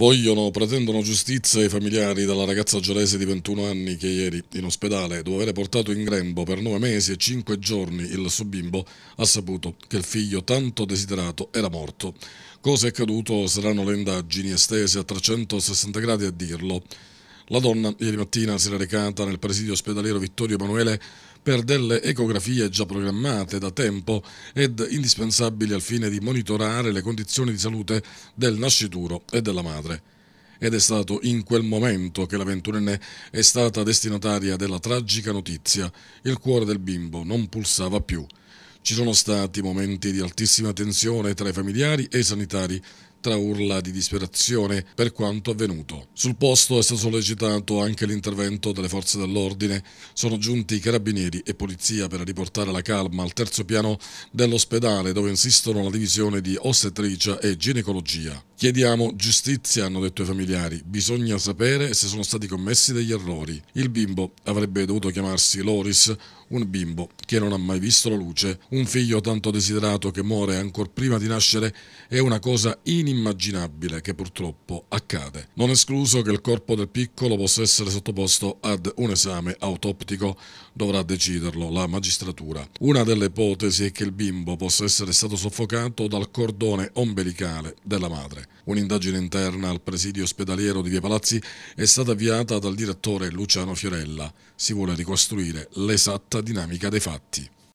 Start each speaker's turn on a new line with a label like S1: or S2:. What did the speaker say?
S1: Vogliono, pretendono giustizia i familiari della ragazza giorese di 21 anni che ieri in ospedale, dopo aver portato in grembo per 9 mesi e 5 giorni il suo bimbo, ha saputo che il figlio tanto desiderato era morto. Cosa è accaduto saranno le indagini estese a 360 gradi a dirlo. La donna ieri mattina si era recata nel presidio ospedaliero Vittorio Emanuele per delle ecografie già programmate da tempo ed indispensabili al fine di monitorare le condizioni di salute del nascituro e della madre. Ed è stato in quel momento che la ventunenne è stata destinataria della tragica notizia. Il cuore del bimbo non pulsava più. Ci sono stati momenti di altissima tensione tra i familiari e i sanitari tra urla di disperazione per quanto avvenuto. Sul posto è stato sollecitato anche l'intervento delle forze dell'ordine, sono giunti carabinieri e polizia per riportare la calma al terzo piano dell'ospedale dove insistono la divisione di ostettricia e ginecologia. Chiediamo giustizia, hanno detto i familiari. Bisogna sapere se sono stati commessi degli errori. Il bimbo avrebbe dovuto chiamarsi Loris, un bimbo che non ha mai visto la luce, un figlio tanto desiderato che muore ancor prima di nascere è una cosa inimmaginabile che purtroppo
S2: accade.
S1: Non escluso che il corpo del piccolo possa essere sottoposto ad un esame autoptico, dovrà deciderlo la magistratura. Una delle ipotesi è che il bimbo possa essere stato soffocato dal cordone ombelicale della madre. Un'indagine interna al presidio ospedaliero di Via Palazzi è stata avviata dal direttore Luciano Fiorella. Si vuole ricostruire l'esatta dinamica dei fatti.